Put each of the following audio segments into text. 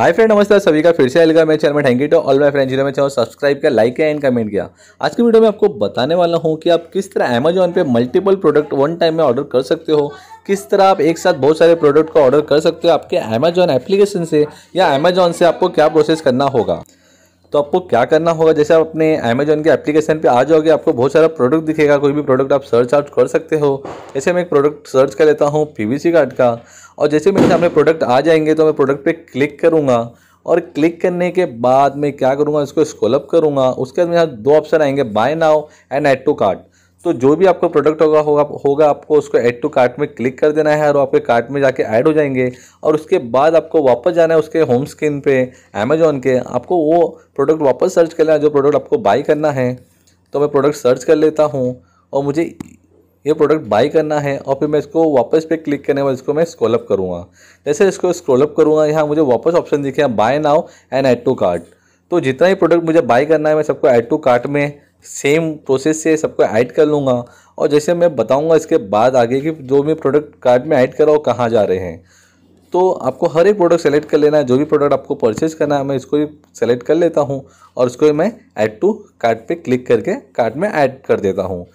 hi friend नमस्कार सभी का फिर से अलग मेरे चैनल में thank you to all my friend जिन्होंने मेरे चैनल सब्सक्राइब किया लाइक किया एंड कमेंट किया आज की वीडियो में आपको बताने वाला हूँ कि आप किस तरह अमेजोन पे मल्टीपल प्रोडक्ट वन टाइम में ऑर्डर कर सकते हो किस तरह आप एक साथ बहुत सारे प्रोडक्ट को ऑर्डर कर सकते हो आपके अमेजॉन एप्लीकेशन से या अमेजॉन से आपको क्या प्रोसेस करना होगा तो आपको क्या करना होगा जैसे आप अपने अमेजोन के एप्लीकेशन पे आ जाओगे आपको बहुत सारा प्रोडक्ट दिखेगा कोई भी प्रोडक्ट आप सर्च आउट कर सकते हो ऐसे मैं एक प्रोडक्ट सर्च कर लेता हूँ पीवीसी कार्ड का और जैसे मेरे सामने प्रोडक्ट आ जाएंगे तो मैं प्रोडक्ट पे क्लिक करूँगा और क्लिक करने के बाद मैं क्या करूँगा इसको स्कोलअप करूँगा उसके बाद मेरे दो ऑप्शन आएंगे buy now and add to cart तो जो भी आपका प्रोडक्ट होगा होगा होगा आपको उसको ऐड टू कार्ट में क्लिक कर देना है और आपके कार्ट में जाके ऐड हो जाएंगे और उसके बाद आपको वापस जाना है उसके होम स्क्रीन पे अमेजोन के आपको वो प्रोडक्ट वापस सर्च करना है जो प्रोडक्ट आपको बाई करना है तो मैं प्रोडक्ट सर्च कर लेता हूँ और मुझे ये प्रोडक्ट बाई करना है और फिर मैं इसको वापस पे क्लिक करने वाले इसको मैं स्क्रोलअप अप करूँगा जैसे इसको स्क्रोलअप अप करूँगा यहाँ मुझे वापस ऑप्शन दिखे buy now and add to cart तो जितना ही प्रोडक्ट मुझे बाई करना है मैं सबको ऐड टू कार्ट में सेम प्रोसेस से सबको ऐड कर लूँगा और जैसे मैं बताऊँगा इसके बाद आगे कि जो मैं प्रोडक्ट कार्ड में ऐड कर रहा हूँ कहाँ जा रहे हैं तो आपको हर एक प्रोडक्ट सेलेक्ट कर लेना है जो भी प्रोडक्ट आपको परचेज करना है मैं इसको ही सेलेक्ट कर लेता हूँ और उसको मैं ऐड टू कार्ट पे क्लिक करके कार्ट में ऐड कर देता हूँ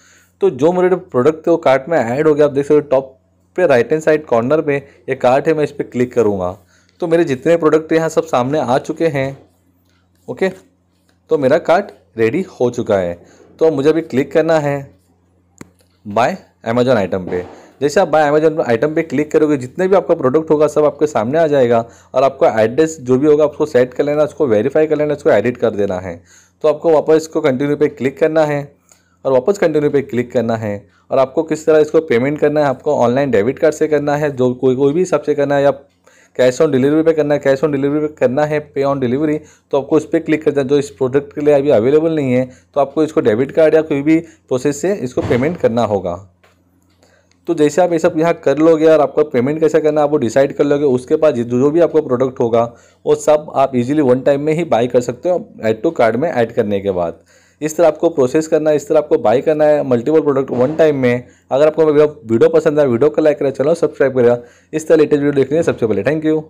तो जो मेरे प्रोडक्ट थे वो कार्ट में ऐड हो गया आप देख सकते हो टॉप पे राइट हैंड साइड कॉर्नर पे ये कार्ट है मैं इस पर क्लिक करूँगा तो मेरे जितने प्रोडक्ट यहाँ सब सामने आ चुके हैं ओके तो मेरा कार्ट रेडी हो चुका है तो मुझे अभी क्लिक करना है बाय अमेजोन आइटम पे जैसे आप बाय अमेजोन आइटम पे क्लिक करोगे जितने भी आपका प्रोडक्ट होगा सब आपके सामने आ जाएगा और आपका एड्रेस जो भी होगा उसको सेट कर लेना उसको वेरीफाई कर लेना उसको एडिट कर देना है तो आपको वापस इसको कंटिन्यू पे क्लिक करना है और वापस कंटिन्यू पे क्लिक करना है और आपको किस तरह इसको पेमेंट करना है आपको ऑनलाइन डेबिट कार्ड से करना है जो कोई कोई भी हिसाब से करना है या कैश ऑन डिलीवरी पे करना है कैश ऑन डिलीवरी पे करना है पे ऑन डिलीवरी तो आपको उस पर क्लिक करना है जो इस प्रोडक्ट के लिए अभी अवेलेबल नहीं है तो आपको इसको डेबिट कार्ड या कोई भी प्रोसेस से इसको पेमेंट करना होगा तो जैसे आप ये सब यहाँ कर लोगे और आपका पेमेंट कैसे करना है आप वो डिसाइड कर लोगे उसके पास जो भी आपका प्रोडक्ट होगा वो सब आप इजीली वन टाइम में ही बाई कर सकते हो ऐड टू कार्ड में ऐड करने के बाद इस तरह आपको प्रोसेस करना है इस तरह आपको बाय करना है मल्टीपल प्रोडक्ट वन टाइम में अगर आपको वीडियो पसंद है वीडियो को लाइक करें चैनल सब्सक्राइब करें इस तरह लेटेस्ट वीडियो देखने सबसे पहले थैंक यू